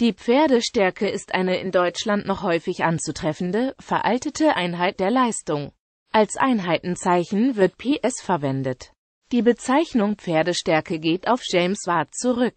Die Pferdestärke ist eine in Deutschland noch häufig anzutreffende, veraltete Einheit der Leistung. Als Einheitenzeichen wird PS verwendet. Die Bezeichnung Pferdestärke geht auf James Watt zurück,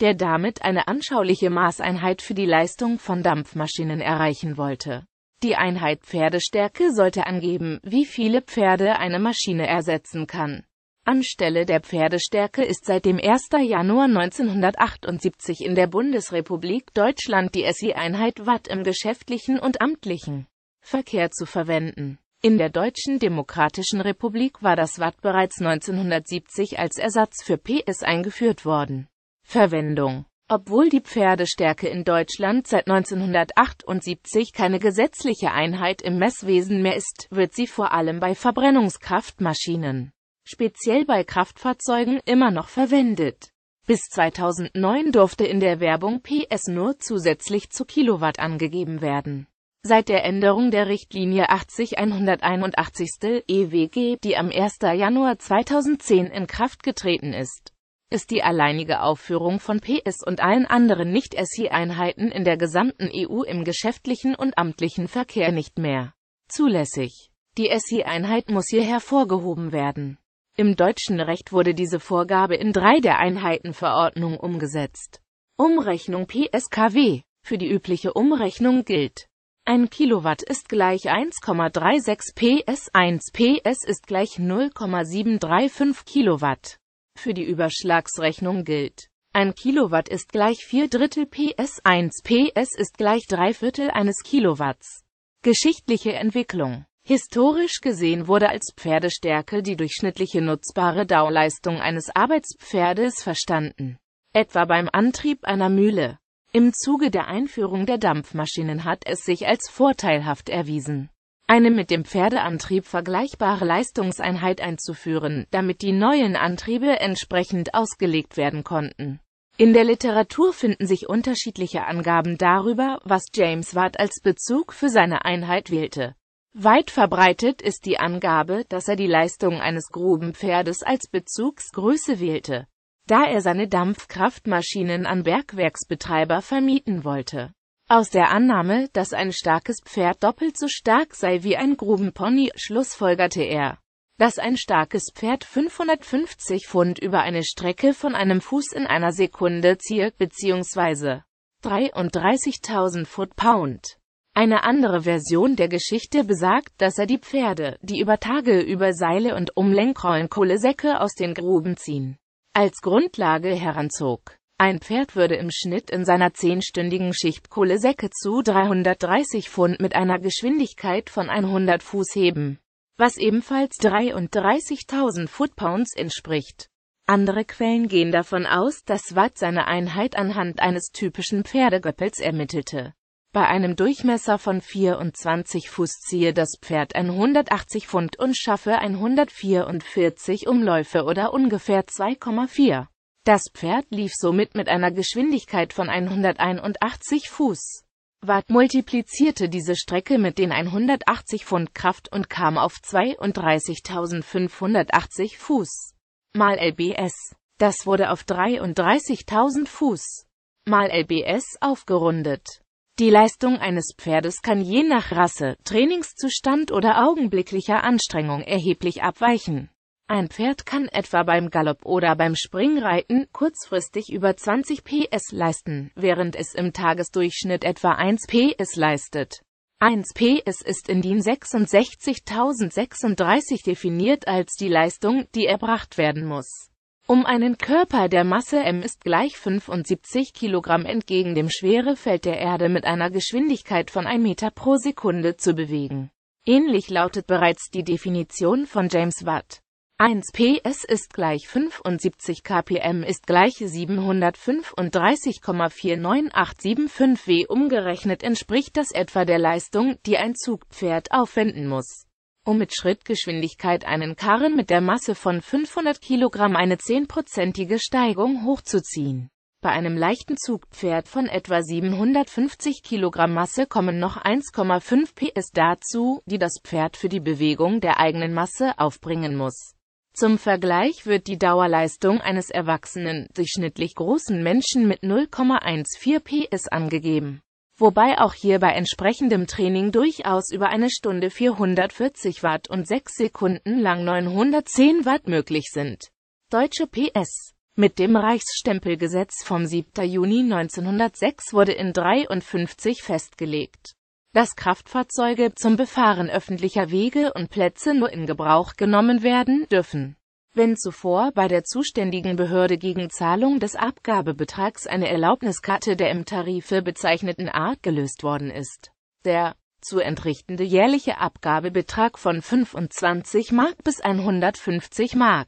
der damit eine anschauliche Maßeinheit für die Leistung von Dampfmaschinen erreichen wollte. Die Einheit Pferdestärke sollte angeben, wie viele Pferde eine Maschine ersetzen kann. Anstelle der Pferdestärke ist seit dem 1. Januar 1978 in der Bundesrepublik Deutschland die SI-Einheit Watt im geschäftlichen und amtlichen Verkehr zu verwenden. In der Deutschen Demokratischen Republik war das Watt bereits 1970 als Ersatz für PS eingeführt worden. Verwendung obwohl die Pferdestärke in Deutschland seit 1978 keine gesetzliche Einheit im Messwesen mehr ist, wird sie vor allem bei Verbrennungskraftmaschinen speziell bei Kraftfahrzeugen, immer noch verwendet. Bis 2009 durfte in der Werbung PS nur zusätzlich zu Kilowatt angegeben werden. Seit der Änderung der Richtlinie 80 EWG, e die am 1. Januar 2010 in Kraft getreten ist, ist die alleinige Aufführung von PS und allen anderen Nicht-SI-Einheiten in der gesamten EU im geschäftlichen und amtlichen Verkehr nicht mehr zulässig. Die SI-Einheit muss hier hervorgehoben werden. Im deutschen Recht wurde diese Vorgabe in drei der Einheitenverordnung umgesetzt. Umrechnung PSKW Für die übliche Umrechnung gilt ein Kilowatt ist gleich 1,36 PS, 1 PS ist gleich 0,735 Kilowatt. Für die Überschlagsrechnung gilt ein Kilowatt ist gleich 4 Drittel PS, 1 PS ist gleich 3 Viertel eines Kilowatts. Geschichtliche Entwicklung Historisch gesehen wurde als Pferdestärke die durchschnittliche nutzbare Dauleistung eines Arbeitspferdes verstanden, etwa beim Antrieb einer Mühle. Im Zuge der Einführung der Dampfmaschinen hat es sich als vorteilhaft erwiesen, eine mit dem Pferdeantrieb vergleichbare Leistungseinheit einzuführen, damit die neuen Antriebe entsprechend ausgelegt werden konnten. In der Literatur finden sich unterschiedliche Angaben darüber, was James Watt als Bezug für seine Einheit wählte. Weit verbreitet ist die Angabe, dass er die Leistung eines Grubenpferdes als Bezugsgröße wählte, da er seine Dampfkraftmaschinen an Bergwerksbetreiber vermieten wollte. Aus der Annahme, dass ein starkes Pferd doppelt so stark sei wie ein Grubenpony, schlussfolgerte er, dass ein starkes Pferd 550 Pfund über eine Strecke von einem Fuß in einer Sekunde ziehe, bzw. 33.000 Foot-Pound. Eine andere Version der Geschichte besagt, dass er die Pferde, die über Tage über Seile und Umlenkrollen Kohlesäcke aus den Gruben ziehen, als Grundlage heranzog. Ein Pferd würde im Schnitt in seiner zehnstündigen Schicht Kohlesäcke zu 330 Pfund mit einer Geschwindigkeit von 100 Fuß heben, was ebenfalls 33.000 Foot-Pounds entspricht. Andere Quellen gehen davon aus, dass Watt seine Einheit anhand eines typischen Pferdegöppels ermittelte. Bei einem Durchmesser von 24 Fuß ziehe das Pferd 180 Pfund und schaffe 144 Umläufe oder ungefähr 2,4. Das Pferd lief somit mit einer Geschwindigkeit von 181 Fuß. Watt multiplizierte diese Strecke mit den 180 Pfund Kraft und kam auf 32.580 Fuß. Mal LBS. Das wurde auf 33.000 Fuß. Mal LBS aufgerundet. Die Leistung eines Pferdes kann je nach Rasse, Trainingszustand oder augenblicklicher Anstrengung erheblich abweichen. Ein Pferd kann etwa beim Galopp oder beim Springreiten kurzfristig über 20 PS leisten, während es im Tagesdurchschnitt etwa 1 PS leistet. 1 PS ist in DIN 66036 definiert als die Leistung, die erbracht werden muss. Um einen Körper der Masse m ist gleich 75 Kilogramm entgegen dem Schwerefeld der Erde mit einer Geschwindigkeit von 1 Meter pro Sekunde zu bewegen. Ähnlich lautet bereits die Definition von James Watt. 1 PS ist gleich 75 kpm ist gleich 735,49875 W umgerechnet entspricht das etwa der Leistung, die ein Zugpferd aufwenden muss um mit Schrittgeschwindigkeit einen Karren mit der Masse von 500 Kilogramm eine zehnprozentige Steigung hochzuziehen. Bei einem leichten Zugpferd von etwa 750 Kilogramm Masse kommen noch 1,5 PS dazu, die das Pferd für die Bewegung der eigenen Masse aufbringen muss. Zum Vergleich wird die Dauerleistung eines erwachsenen, durchschnittlich großen Menschen mit 0,14 PS angegeben wobei auch hier bei entsprechendem Training durchaus über eine Stunde 440 Watt und 6 Sekunden lang 910 Watt möglich sind. Deutsche PS mit dem Reichsstempelgesetz vom 7. Juni 1906 wurde in 53 festgelegt, dass Kraftfahrzeuge zum Befahren öffentlicher Wege und Plätze nur in Gebrauch genommen werden dürfen wenn zuvor bei der zuständigen Behörde gegen Zahlung des Abgabebetrags eine Erlaubniskarte der im Tarife bezeichneten Art gelöst worden ist, der zu entrichtende jährliche Abgabebetrag von 25 Mark bis 150 Mark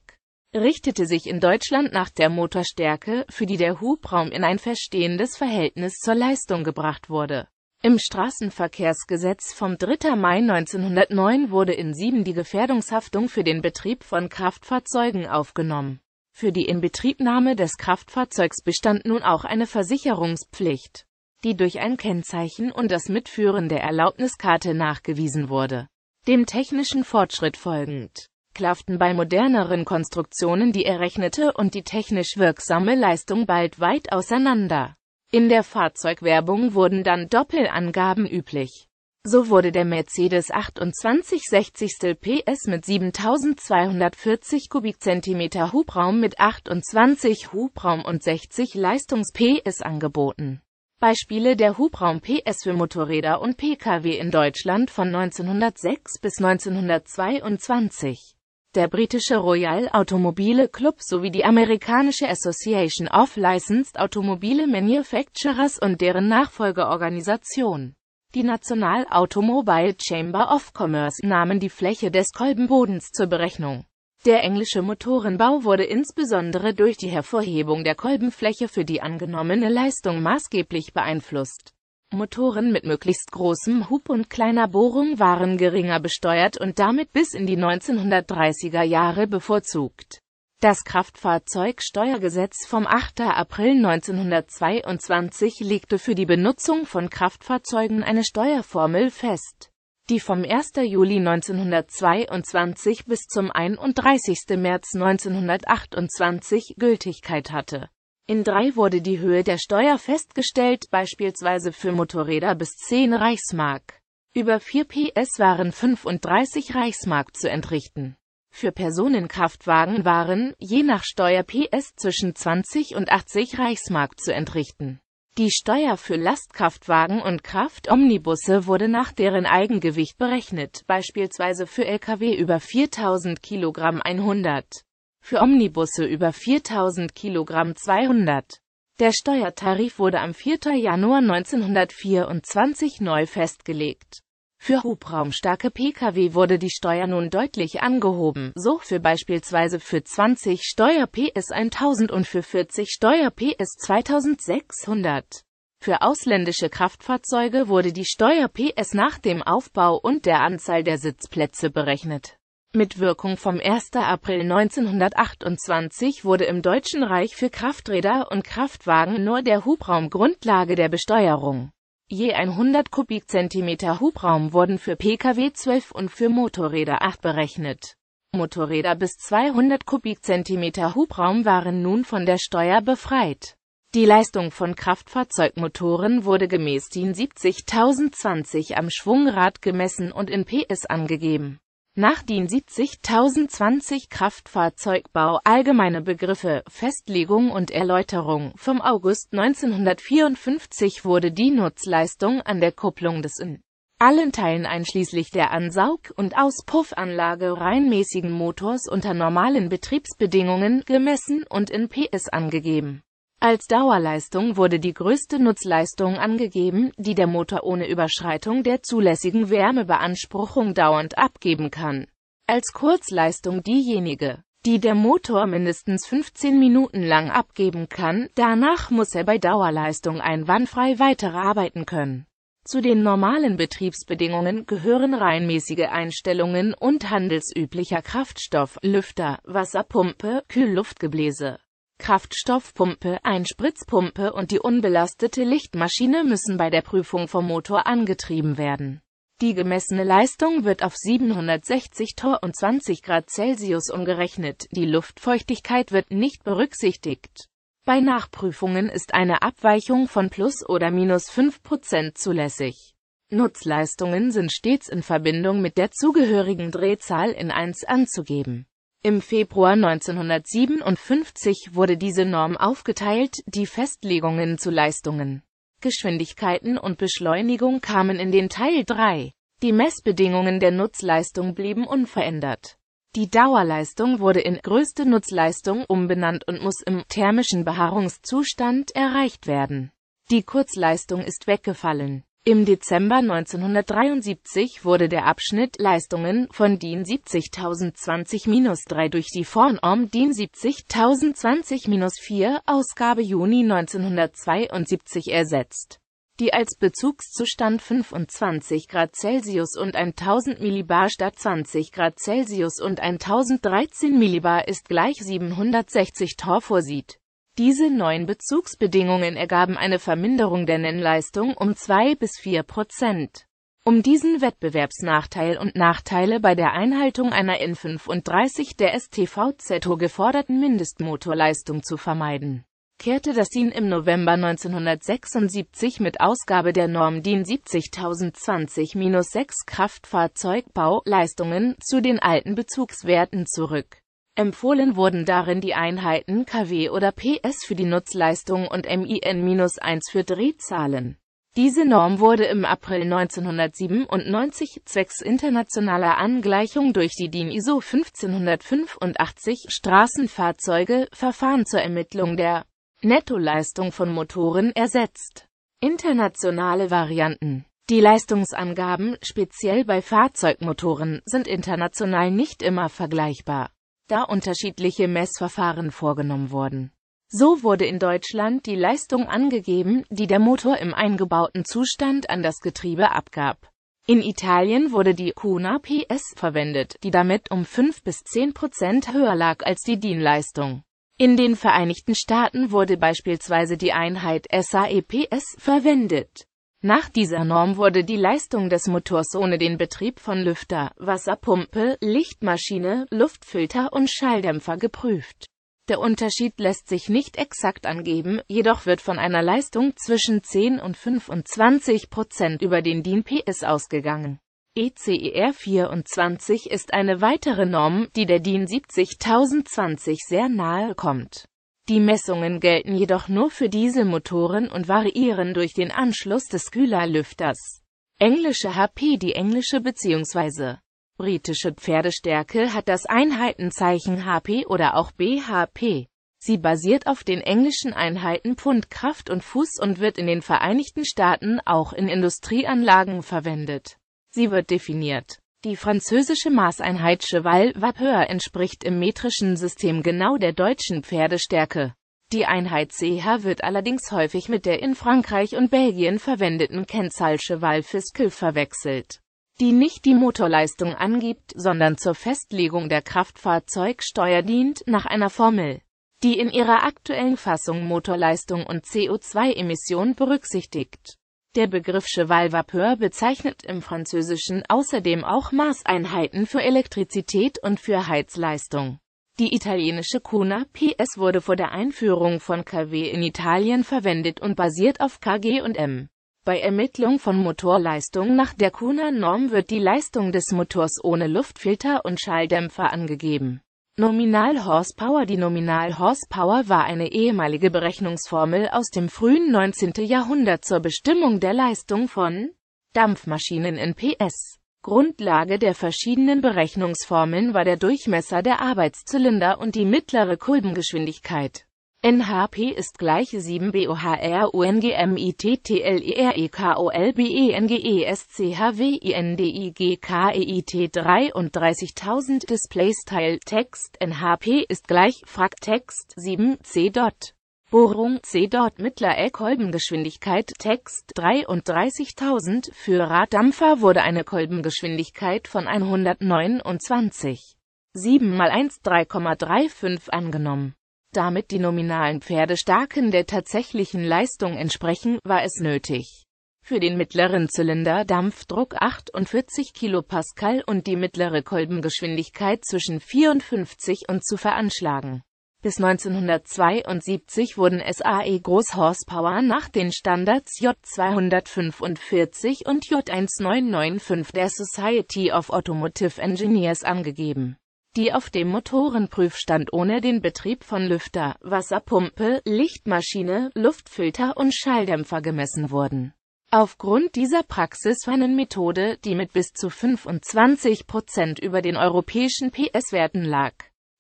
richtete sich in Deutschland nach der Motorstärke, für die der Hubraum in ein verstehendes Verhältnis zur Leistung gebracht wurde im Straßenverkehrsgesetz vom 3. Mai 1909 wurde in Sieben die Gefährdungshaftung für den Betrieb von Kraftfahrzeugen aufgenommen. Für die Inbetriebnahme des Kraftfahrzeugs bestand nun auch eine Versicherungspflicht, die durch ein Kennzeichen und das Mitführen der Erlaubniskarte nachgewiesen wurde. Dem technischen Fortschritt folgend klafften bei moderneren Konstruktionen die errechnete und die technisch wirksame Leistung bald weit auseinander. In der Fahrzeugwerbung wurden dann Doppelangaben üblich. So wurde der Mercedes 2860 PS mit 7240 Kubikzentimeter Hubraum mit 28 Hubraum und 60 Leistungs PS angeboten. Beispiele der Hubraum PS für Motorräder und Pkw in Deutschland von 1906 bis 1922 der britische Royal Automobile Club sowie die amerikanische Association of Licensed Automobile Manufacturers und deren Nachfolgeorganisation. Die National Automobile Chamber of Commerce nahmen die Fläche des Kolbenbodens zur Berechnung. Der englische Motorenbau wurde insbesondere durch die Hervorhebung der Kolbenfläche für die angenommene Leistung maßgeblich beeinflusst. Motoren mit möglichst großem Hub und kleiner Bohrung waren geringer besteuert und damit bis in die 1930er Jahre bevorzugt. Das Kraftfahrzeugsteuergesetz vom 8. April 1922 legte für die Benutzung von Kraftfahrzeugen eine Steuerformel fest, die vom 1. Juli 1922 bis zum 31. März 1928 Gültigkeit hatte in drei wurde die Höhe der Steuer festgestellt, beispielsweise für Motorräder bis 10 Reichsmark. Über 4 PS waren 35 Reichsmark zu entrichten. Für Personenkraftwagen waren, je nach Steuer PS, zwischen 20 und 80 Reichsmark zu entrichten. Die Steuer für Lastkraftwagen und Kraftomnibusse wurde nach deren Eigengewicht berechnet, beispielsweise für Lkw über 4000 Kilogramm 100 für Omnibusse über 4000 kg 200. Der Steuertarif wurde am 4. Januar 1924 neu festgelegt. Für hubraumstarke Pkw wurde die Steuer nun deutlich angehoben, so für beispielsweise für 20 Steuer PS 1000 und für 40 Steuer PS 2600. Für ausländische Kraftfahrzeuge wurde die Steuer PS nach dem Aufbau und der Anzahl der Sitzplätze berechnet. Mit Wirkung vom 1. April 1928 wurde im Deutschen Reich für Krafträder und Kraftwagen nur der Hubraum Grundlage der Besteuerung. Je 100 Kubikzentimeter Hubraum wurden für Pkw 12 und für Motorräder 8 berechnet. Motorräder bis 200 Kubikzentimeter Hubraum waren nun von der Steuer befreit. Die Leistung von Kraftfahrzeugmotoren wurde gemäß DIN 70020 am Schwungrad gemessen und in PS angegeben nach DIN 70.020 Kraftfahrzeugbau Allgemeine Begriffe, Festlegung und Erläuterung Vom August 1954 wurde die Nutzleistung an der Kupplung des in allen Teilen einschließlich der Ansaug- und Auspuffanlage reinmäßigen Motors unter normalen Betriebsbedingungen gemessen und in PS angegeben als Dauerleistung wurde die größte Nutzleistung angegeben, die der Motor ohne Überschreitung der zulässigen Wärmebeanspruchung dauernd abgeben kann. Als Kurzleistung diejenige, die der Motor mindestens 15 Minuten lang abgeben kann, danach muss er bei Dauerleistung einwandfrei arbeiten können. Zu den normalen Betriebsbedingungen gehören reinmäßige Einstellungen und handelsüblicher Kraftstoff, Lüfter, Wasserpumpe, Kühlluftgebläse. Kraftstoffpumpe, Einspritzpumpe und die unbelastete Lichtmaschine müssen bei der Prüfung vom Motor angetrieben werden. Die gemessene Leistung wird auf 760 Tor und 20 Grad Celsius umgerechnet, die Luftfeuchtigkeit wird nicht berücksichtigt. Bei Nachprüfungen ist eine Abweichung von plus oder minus 5% zulässig. Nutzleistungen sind stets in Verbindung mit der zugehörigen Drehzahl in 1 anzugeben. Im Februar 1957 wurde diese Norm aufgeteilt, die Festlegungen zu Leistungen, Geschwindigkeiten und Beschleunigung kamen in den Teil 3. Die Messbedingungen der Nutzleistung blieben unverändert. Die Dauerleistung wurde in größte Nutzleistung umbenannt und muss im thermischen Beharrungszustand erreicht werden. Die Kurzleistung ist weggefallen. Im Dezember 1973 wurde der Abschnitt Leistungen von DIN 70020-3 durch die Vornorm DIN 70020-4 Ausgabe Juni 1972 ersetzt, die als Bezugszustand 25 Grad Celsius und 1000 Millibar statt 20 Grad Celsius und 1013 Millibar ist gleich 760 Tor vorsieht diese neuen Bezugsbedingungen ergaben eine Verminderung der Nennleistung um 2 bis 4 Prozent. Um diesen Wettbewerbsnachteil und Nachteile bei der Einhaltung einer n 35 der STVZO geforderten Mindestmotorleistung zu vermeiden, kehrte das DIN im November 1976 mit Ausgabe der Norm DIN 70020-6 Kraftfahrzeugbau Leistungen zu den alten Bezugswerten zurück Empfohlen wurden darin die Einheiten kW oder PS für die Nutzleistung und MIN-1 für Drehzahlen. Diese Norm wurde im April 1997 zwecks internationaler Angleichung durch die DIN ISO 1585 Straßenfahrzeuge Verfahren zur Ermittlung der Nettoleistung von Motoren ersetzt. Internationale Varianten Die Leistungsangaben, speziell bei Fahrzeugmotoren, sind international nicht immer vergleichbar da unterschiedliche Messverfahren vorgenommen wurden. So wurde in Deutschland die Leistung angegeben, die der Motor im eingebauten Zustand an das Getriebe abgab. In Italien wurde die Cuna PS verwendet, die damit um 5 bis 10 Prozent höher lag als die DIN-Leistung. In den Vereinigten Staaten wurde beispielsweise die Einheit SAE PS verwendet. Nach dieser Norm wurde die Leistung des Motors ohne den Betrieb von Lüfter, Wasserpumpe, Lichtmaschine, Luftfilter und Schalldämpfer geprüft. Der Unterschied lässt sich nicht exakt angeben, jedoch wird von einer Leistung zwischen 10 und 25 Prozent über den DIN PS ausgegangen. ECER e 24 ist eine weitere Norm, die der DIN 70020 sehr nahe kommt die Messungen gelten jedoch nur für Dieselmotoren und variieren durch den Anschluss des Kühlerlüfters. Englische HP Die englische bzw. britische Pferdestärke hat das Einheitenzeichen HP oder auch BHP. Sie basiert auf den englischen Einheiten Pfund, Kraft und Fuß und wird in den Vereinigten Staaten auch in Industrieanlagen verwendet. Sie wird definiert die französische Maßeinheit Cheval Vapeur entspricht im metrischen System genau der deutschen Pferdestärke. Die Einheit CH wird allerdings häufig mit der in Frankreich und Belgien verwendeten Kennzahl Cheval Fiscal verwechselt, die nicht die Motorleistung angibt, sondern zur Festlegung der Kraftfahrzeugsteuer dient, nach einer Formel, die in ihrer aktuellen Fassung Motorleistung und CO2-Emission berücksichtigt der Begriff Cheval-Vapeur bezeichnet im Französischen außerdem auch Maßeinheiten für Elektrizität und für Heizleistung. Die italienische Kuna PS wurde vor der Einführung von kW in Italien verwendet und basiert auf kg und m. Bei Ermittlung von Motorleistung nach der Kuna-Norm wird die Leistung des Motors ohne Luftfilter und Schalldämpfer angegeben Nominal Horsepower Die Nominal Horsepower war eine ehemalige Berechnungsformel aus dem frühen 19. Jahrhundert zur Bestimmung der Leistung von Dampfmaschinen in PS. Grundlage der verschiedenen Berechnungsformeln war der Durchmesser der Arbeitszylinder und die mittlere Kulbengeschwindigkeit. NHP ist gleich 7BOHRUNGMITTLEREKOLBENGESCHWINDIGKEIT 33000 Displaystyle Text NHP ist gleich Frac Text 7C Dot Bohrung C Dot mittlere Kolbengeschwindigkeit Text 33000 Für Raddampfer wurde eine Kolbengeschwindigkeit von 129 7 mal 1 3,35 angenommen damit die nominalen Pferdestärken der tatsächlichen Leistung entsprechen, war es nötig, für den mittleren Zylinder Dampfdruck 48 kPa und die mittlere Kolbengeschwindigkeit zwischen 54 und zu veranschlagen. Bis 1972 wurden SAE Großhorsepower nach den Standards J245 und J1995 der Society of Automotive Engineers angegeben die auf dem Motorenprüfstand ohne den Betrieb von Lüfter, Wasserpumpe, Lichtmaschine, Luftfilter und Schalldämpfer gemessen wurden. Aufgrund dieser praxisfernen Methode, die mit bis zu 25 Prozent über den europäischen PS-Werten lag,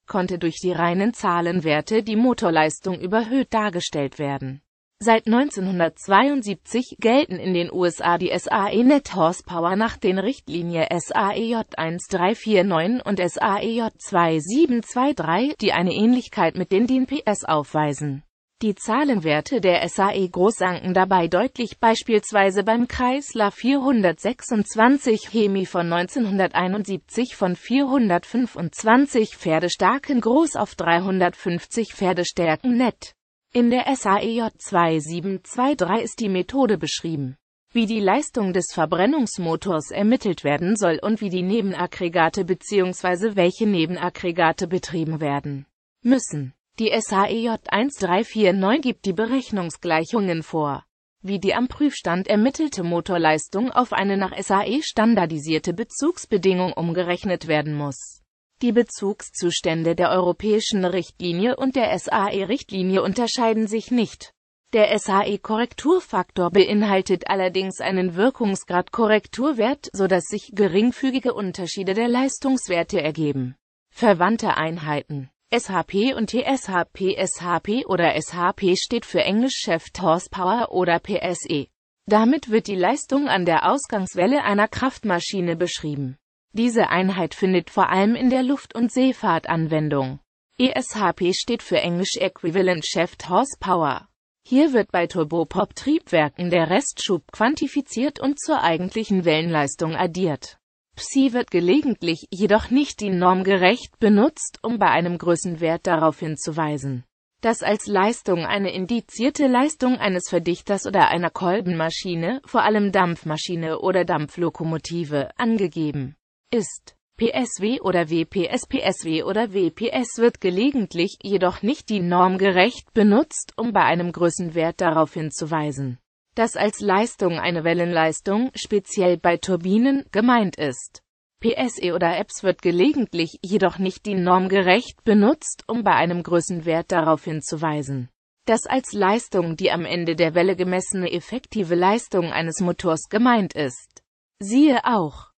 konnte durch die reinen Zahlenwerte die Motorleistung überhöht dargestellt werden Seit 1972 gelten in den USA die SAE Net Horsepower nach den Richtlinien SAEJ 1349 und SAEJ 2723, die eine Ähnlichkeit mit den DIN PS aufweisen. Die Zahlenwerte der SAE groß sanken dabei deutlich, beispielsweise beim Kreisler 426 Hemi von 1971 von 425 Pferdestarken groß auf 350 Pferdestärken nett. In der SAEJ 2723 ist die Methode beschrieben, wie die Leistung des Verbrennungsmotors ermittelt werden soll und wie die Nebenaggregate bzw. welche Nebenaggregate betrieben werden müssen. Die SAEJ 1349 gibt die Berechnungsgleichungen vor, wie die am Prüfstand ermittelte Motorleistung auf eine nach SAE standardisierte Bezugsbedingung umgerechnet werden muss die Bezugszustände der europäischen Richtlinie und der SAE-Richtlinie unterscheiden sich nicht. Der SAE-Korrekturfaktor beinhaltet allerdings einen Wirkungsgrad-Korrekturwert, sodass sich geringfügige Unterschiede der Leistungswerte ergeben. Verwandte Einheiten SHP und TSHP SHP oder SHP steht für Englisch Chef Horsepower oder PSE. Damit wird die Leistung an der Ausgangswelle einer Kraftmaschine beschrieben. Diese Einheit findet vor allem in der Luft- und Seefahrt Anwendung. ESHP steht für Englisch Equivalent Shaft Horsepower. Hier wird bei Turbopop-Triebwerken der Restschub quantifiziert und zur eigentlichen Wellenleistung addiert. Psi wird gelegentlich, jedoch nicht die Norm gerecht, benutzt, um bei einem Größenwert darauf hinzuweisen, dass als Leistung eine indizierte Leistung eines Verdichters oder einer Kolbenmaschine, vor allem Dampfmaschine oder Dampflokomotive, angegeben ist. PSW oder WPS PSW oder WPS wird gelegentlich, jedoch nicht die Norm gerecht, benutzt, um bei einem Größenwert darauf hinzuweisen, dass als Leistung eine Wellenleistung, speziell bei Turbinen, gemeint ist. PSE oder EPS wird gelegentlich, jedoch nicht die Norm gerecht, benutzt, um bei einem Größenwert darauf hinzuweisen, dass als Leistung die am Ende der Welle gemessene effektive Leistung eines Motors gemeint ist. Siehe auch